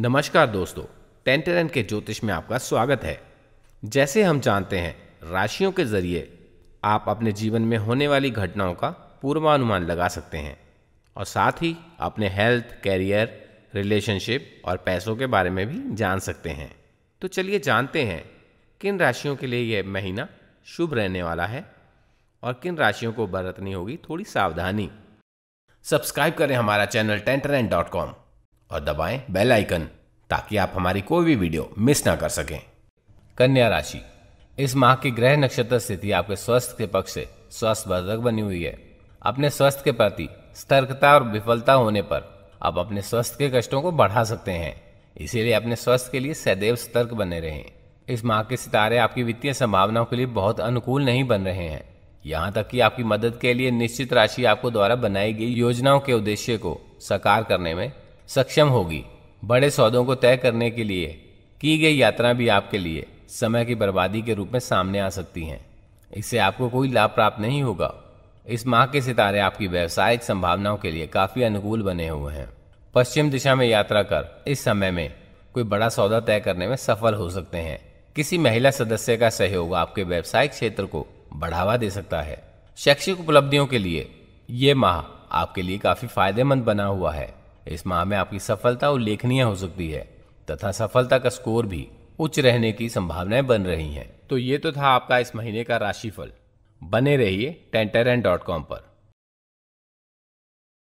नमस्कार दोस्तों टेंटरन के ज्योतिष में आपका स्वागत है जैसे हम जानते हैं राशियों के जरिए आप अपने जीवन में होने वाली घटनाओं का पूर्वानुमान लगा सकते हैं और साथ ही अपने हेल्थ कैरियर रिलेशनशिप और पैसों के बारे में भी जान सकते हैं तो चलिए जानते हैं किन राशियों के लिए यह महीना शुभ रहने वाला है और किन राशियों को बरतनी होगी थोड़ी सावधानी सब्सक्राइब करें हमारा चैनल टेंटरन डॉट कॉम और दबाएं बेल आइकन ताकि आप हमारी कोई भी वीडियो मिस ना कर सकें कन्या राशि इस माह की ग्रह नक्षत्र स्थिति आपके स्वास्थ्य के पक्ष से स्वास्थ्यवर्धक बनी हुई है अपने स्वास्थ्य के प्रति सतर्कता और विफलता होने पर आप अपने स्वास्थ्य के कष्टों को बढ़ा सकते हैं इसीलिए अपने स्वास्थ्य के लिए सदैव सतर्क बने रहें इस माह के सितारे आपकी वित्तीय संभावनाओं के लिए बहुत अनुकूल नहीं बन रहे हैं यहाँ तक कि आपकी मदद के लिए निश्चित राशि आपको द्वारा बनाई गई योजनाओं के उद्देश्य को साकार करने में सक्षम होगी बड़े सौदों को तय करने के लिए की गई यात्रा भी आपके लिए समय की बर्बादी के रूप में सामने आ सकती हैं इससे आपको कोई लाभ प्राप्त नहीं होगा इस माह के सितारे आपकी व्यवसायिक संभावनाओं के लिए काफ़ी अनुकूल बने हुए हैं पश्चिम दिशा में यात्रा कर इस समय में कोई बड़ा सौदा तय करने में सफल हो सकते हैं किसी महिला सदस्य का सहयोग आपके व्यावसायिक क्षेत्र को बढ़ावा दे सकता है शैक्षिक उपलब्धियों के लिए ये माह आपके लिए काफ़ी फायदेमंद बना हुआ है इस माह में आपकी सफलता उल्लेखनीय हो सकती है तथा सफलता का स्कोर भी उच्च रहने की संभावनाएं बन रही हैं तो ये तो था आपका इस महीने का राशिफल बने रहिए टेंटरन डॉट कॉम पर